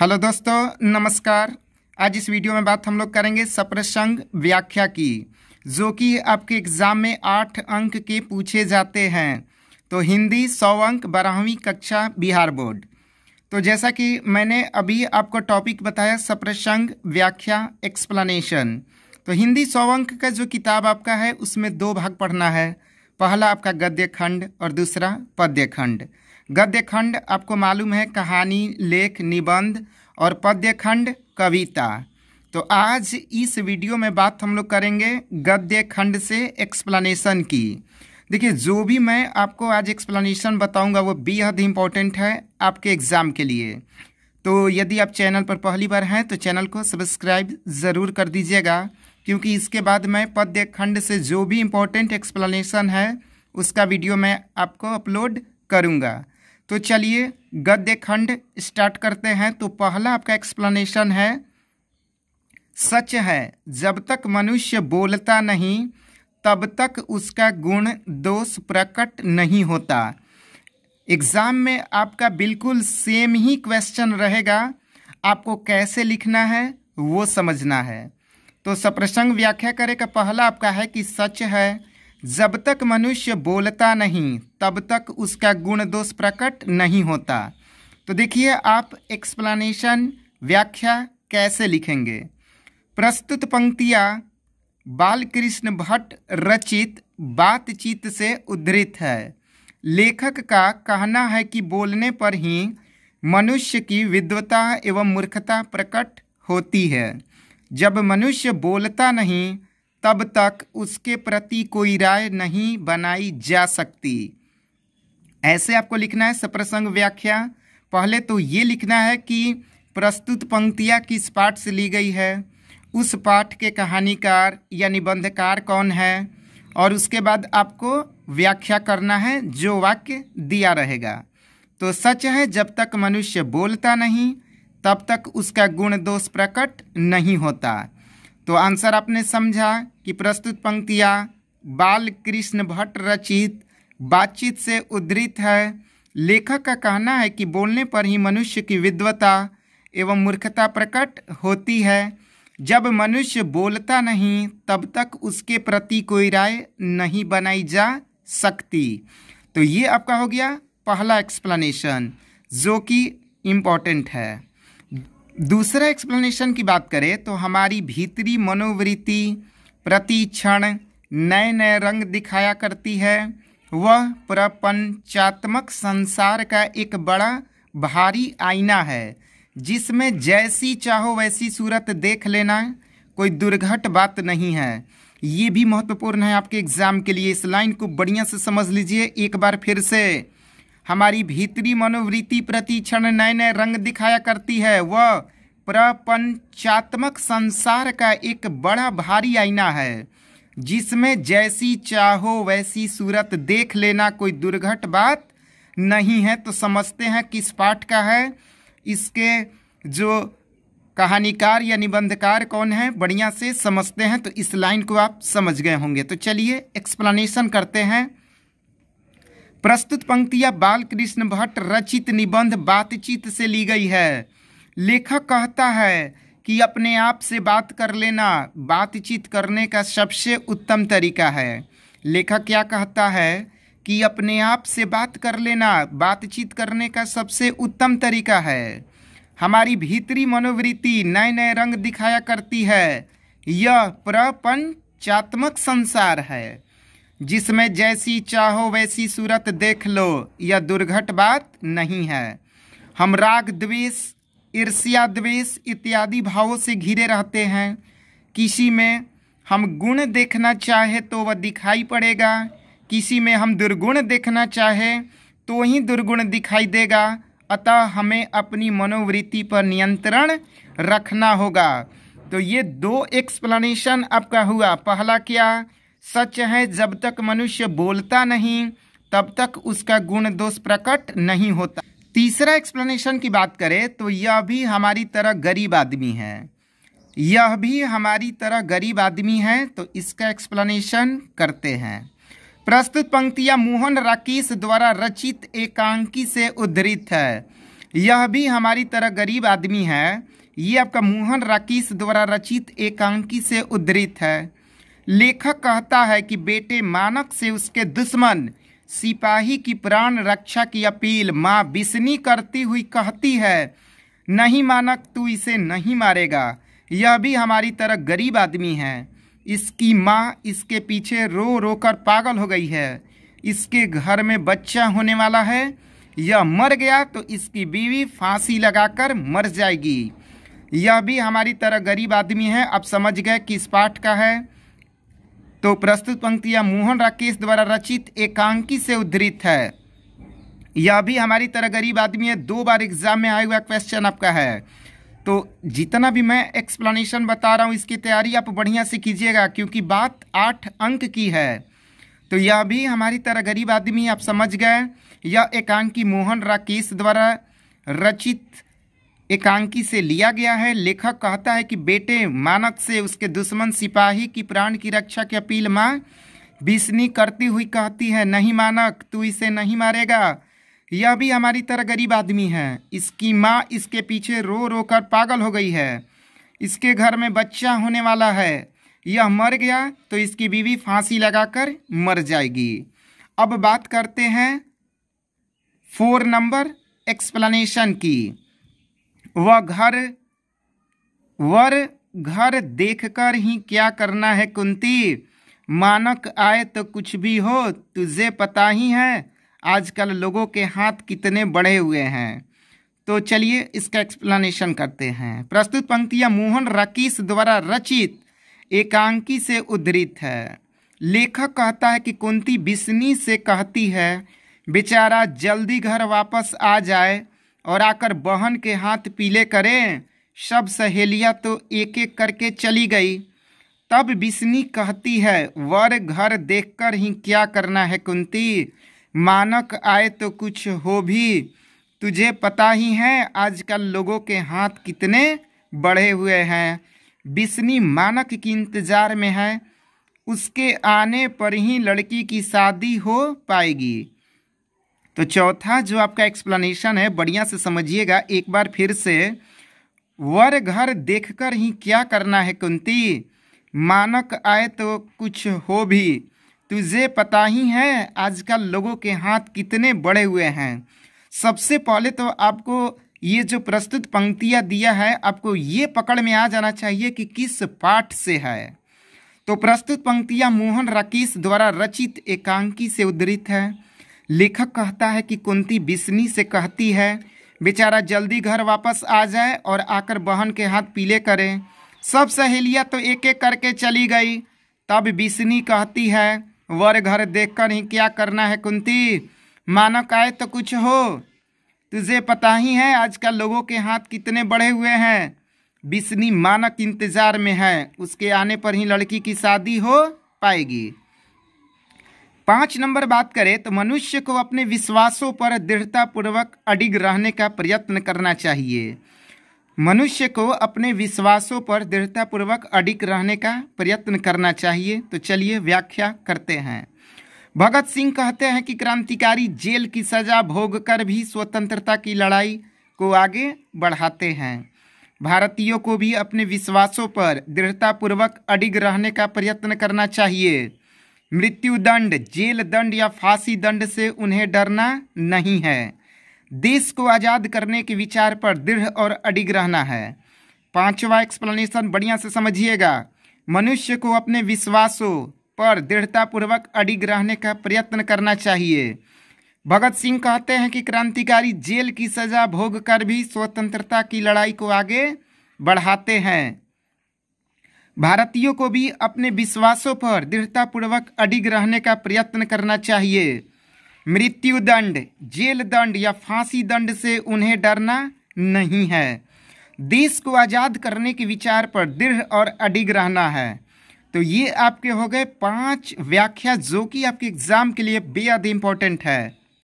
hello दोस्तों नमस्कार आज इस वीडियो में बात हम लोग करेंगे सप्रसंग व्याख्या की जो कि आपके एग्ज़ाम में आठ अंक के पूछे जाते हैं तो हिंदी सौ अंक बारहवीं कक्षा बिहार बोर्ड तो जैसा कि मैंने अभी आपको टॉपिक बताया सप्रसंग व्याख्या एक्सप्लानेशन तो हिंदी सौ अंक का जो किताब आपका है उसमें दो भाग पढ़ना है पहला आपका गद्य खंड और दूसरा पद्य खंड गद्य खंड आपको मालूम है कहानी लेख निबंध और पद्य खंड कविता तो आज इस वीडियो में बात हम लोग करेंगे गद्य खंड से एक्सप्लेनेशन की देखिए जो भी मैं आपको आज एक्सप्लेनेशन बताऊंगा वो बेहद इम्पॉर्टेंट है आपके एग्ज़ाम के लिए तो यदि आप चैनल पर पहली बार हैं तो चैनल को सब्सक्राइब ज़रूर कर दीजिएगा क्योंकि इसके बाद मैं पद्य खंड से जो भी इम्पोर्टेंट एक्सप्लेनेशन है उसका वीडियो मैं आपको अपलोड करूँगा तो चलिए गद्य खंड स्टार्ट करते हैं तो पहला आपका एक्सप्लेनेशन है सच है जब तक मनुष्य बोलता नहीं तब तक उसका गुण दोष प्रकट नहीं होता एग्ज़ाम में आपका बिल्कुल सेम ही क्वेश्चन रहेगा आपको कैसे लिखना है वो समझना है तो सप्रसंग व्याख्या करे का पहला आपका है कि सच है जब तक मनुष्य बोलता नहीं तब तक उसका गुण दोष प्रकट नहीं होता तो देखिए आप एक्सप्लानेशन व्याख्या कैसे लिखेंगे प्रस्तुत पंक्तियाँ बालकृष्ण भट्ट रचित बातचीत से उद्धृत है लेखक का कहना है कि बोलने पर ही मनुष्य की विद्वता एवं मूर्खता प्रकट होती है जब मनुष्य बोलता नहीं तब तक उसके प्रति कोई राय नहीं बनाई जा सकती ऐसे आपको लिखना है सप्रसंग व्याख्या पहले तो ये लिखना है कि प्रस्तुत पंक्तियाँ किस पाठ से ली गई है उस पाठ के कहानीकार या निबंधकार कौन है और उसके बाद आपको व्याख्या करना है जो वाक्य दिया रहेगा तो सच है जब तक मनुष्य बोलता नहीं तब तक उसका गुण दोष प्रकट नहीं होता तो आंसर आपने समझा कि प्रस्तुत पंक्तियाँ बाल कृष्ण भट्ट रचित बातचीत से उद्धृत है लेखक का कहना है कि बोलने पर ही मनुष्य की विद्वता एवं मूर्खता प्रकट होती है जब मनुष्य बोलता नहीं तब तक उसके प्रति कोई राय नहीं बनाई जा सकती तो ये आपका हो गया पहला एक्सप्लेनेशन जो कि इम्पॉर्टेंट है दूसरा एक्सप्लेनेशन की बात करें तो हमारी भीतरी मनोवृत्ति प्रति क्षण नए नए रंग दिखाया करती है वह प्रपंचात्मक संसार का एक बड़ा भारी आईना है जिसमें जैसी चाहो वैसी सूरत देख लेना कोई दुर्घट बात नहीं है ये भी महत्वपूर्ण है आपके एग्ज़ाम के लिए इस लाइन को बढ़िया से समझ लीजिए एक बार फिर से हमारी भीतरी मनोवृत्ति प्रति क्षण नए नए रंग दिखाया करती है वह प्रपंचात्मक संसार का एक बड़ा भारी आईना है जिसमें जैसी चाहो वैसी सूरत देख लेना कोई दुर्घट बात नहीं है तो समझते हैं किस पाठ का है इसके जो कहानीकार या निबंधकार कौन है बढ़िया से समझते हैं तो इस लाइन को आप समझ गए होंगे तो चलिए एक्सप्लानेशन करते हैं प्रस्तुत पंक्तियां बालकृष्ण भट्ट रचित निबंध बातचीत से ली गई है लेखक कहता है कि अपने आप से बात कर लेना बातचीत करने का सबसे उत्तम तरीका है लेखक क्या कहता है कि अपने आप से बात कर लेना बातचीत करने का सबसे उत्तम तरीका है हमारी भीतरी मनोवृत्ति नए नए रंग दिखाया करती है यह प्रपंचात्मक संसार है जिसमें जैसी चाहो वैसी सूरत देख लो यह दुर्घट बात नहीं है हम राग द्वेष ईर्ष्या द्वेष इत्यादि भावों से घिरे रहते हैं किसी में हम गुण देखना चाहे तो वह दिखाई पड़ेगा किसी में हम दुर्गुण देखना चाहे तो ही दुर्गुण दिखाई देगा अतः हमें अपनी मनोवृत्ति पर नियंत्रण रखना होगा तो ये दो एक्सप्लेनेशन आपका हुआ पहला क्या सच है जब तक मनुष्य बोलता नहीं तब तक उसका गुण दोष प्रकट नहीं होता तीसरा एक्सप्लेनेशन की बात करें तो यह भी हमारी तरह गरीब आदमी है यह भी हमारी तरह गरीब आदमी है तो इसका एक्सप्लेनेशन करते हैं प्रस्तुत पंक्तियां मोहन राकेश द्वारा रचित एकांकी से उद्धृत है यह भी हमारी तरह गरीब आदमी है ये आपका मोहन राकेश द्वारा रचित एकांकी से उद्धृत है लेखक कहता है कि बेटे मानक से उसके दुश्मन सिपाही की प्राण रक्षा की अपील माँ बिस्नी करती हुई कहती है नहीं मानक तू इसे नहीं मारेगा यह भी हमारी तरह गरीब आदमी है इसकी माँ इसके पीछे रो रो कर पागल हो गई है इसके घर में बच्चा होने वाला है यह मर गया तो इसकी बीवी फांसी लगाकर मर जाएगी यह भी हमारी तरह गरीब आदमी है अब समझ गए किस पाठ का है तो प्रस्तुत पंक्तियां मोहन राकेश द्वारा रचित एकांकी से उद्धृत है यह भी हमारी तरह गरीब आदमी है दो बार एग्जाम में आया हुआ क्वेश्चन आपका है तो जितना भी मैं एक्सप्लेनेशन बता रहा हूँ इसकी तैयारी आप बढ़िया से कीजिएगा क्योंकि बात आठ अंक की है तो यह भी हमारी तरह गरीब आदमी आप समझ गए यह एकांकी मोहन राकेश द्वारा रचित एकांकी से लिया गया है लेखक कहता है कि बेटे मानक से उसके दुश्मन सिपाही की प्राण की रक्षा की अपील माँ बिस्नी करती हुई कहती है नहीं मानक तू इसे नहीं मारेगा यह भी हमारी तरह गरीब आदमी है इसकी माँ इसके पीछे रो रो कर पागल हो गई है इसके घर में बच्चा होने वाला है यह मर गया तो इसकी बीवी फांसी लगाकर मर जाएगी अब बात करते हैं फोर नंबर एक्सप्लेनेशन की वह घर वर घर देखकर ही क्या करना है कुंती मानक आए तो कुछ भी हो तुझे पता ही है आजकल लोगों के हाथ कितने बड़े हुए हैं तो चलिए इसका एक्सप्लेनेशन करते हैं प्रस्तुत पंक्तियां मोहन राकेश द्वारा रचित एकांकी से उद्धृत है लेखक कहता है कि कुंती बिस्नी से कहती है बेचारा जल्दी घर वापस आ जाए और आकर बहन के हाथ पीले करें सब सहेलियां तो एक एक करके चली गई तब बिस्नी कहती है वर घर देखकर ही क्या करना है कुंती मानक आए तो कुछ हो भी तुझे पता ही है आजकल लोगों के हाथ कितने बढ़े हुए हैं बिस्नी मानक के इंतज़ार में है उसके आने पर ही लड़की की शादी हो पाएगी तो चौथा जो आपका एक्सप्लेनेशन है बढ़िया से समझिएगा एक बार फिर से वर घर देखकर ही क्या करना है कुंती मानक आए तो कुछ हो भी तुझे पता ही है आजकल लोगों के हाथ कितने बड़े हुए हैं सबसे पहले तो आपको ये जो प्रस्तुत पंक्तियाँ दिया है आपको ये पकड़ में आ जाना चाहिए कि किस पाठ से है तो प्रस्तुत पंक्तियाँ मोहन राकेश द्वारा रचित एकांकी से उद्धृत है लेखक कहता है कि कुंती बिस्मी से कहती है बेचारा जल्दी घर वापस आ जाए और आकर बहन के हाथ पीले करे सब सहेलियां तो एक एक करके चली गई तब बिस्नी कहती है वर घर देखकर ही क्या करना है कुंती मानक आए तो कुछ हो तुझे पता ही है आजकल लोगों के हाथ कितने बढ़े हुए हैं बिस्नी मानक इंतजार में है उसके आने पर ही लड़की की शादी हो पाएगी पांच नंबर बात करें तो मनुष्य को अपने विश्वासों पर दृढ़तापूर्वक अडिग रहने का प्रयत्न करना चाहिए मनुष्य को अपने विश्वासों पर दृढ़तापूर्वक अडिग रहने का प्रयत्न करना चाहिए तो चलिए व्याख्या करते हैं भगत सिंह कहते हैं कि क्रांतिकारी जेल की सजा भोग कर भी स्वतंत्रता की लड़ाई को आगे बढ़ाते हैं भारतीयों को भी अपने विश्वासों पर दृढ़तापूर्वक अडिग रहने का प्रयत्न करना चाहिए मृत्युदंड जेल दंड या फांसी दंड से उन्हें डरना नहीं है देश को आज़ाद करने के विचार पर दृढ़ और अडिग रहना है पांचवा एक्सप्लेनेशन बढ़िया से समझिएगा मनुष्य को अपने विश्वासों पर दृढ़तापूर्वक अडिग रहने का प्रयत्न करना चाहिए भगत सिंह कहते हैं कि क्रांतिकारी जेल की सजा भोग कर भी स्वतंत्रता की लड़ाई को आगे बढ़ाते हैं भारतीयों को भी अपने विश्वासों पर दृढ़तापूर्वक अडिग रहने का प्रयत्न करना चाहिए मृत्यु दंड जेल दंड या फांसी दंड से उन्हें डरना नहीं है देश को आज़ाद करने के विचार पर दृढ़ और अडिग रहना है तो ये आपके हो गए पांच व्याख्या जो कि आपके एग्ज़ाम के लिए बेहद इंपॉर्टेंट है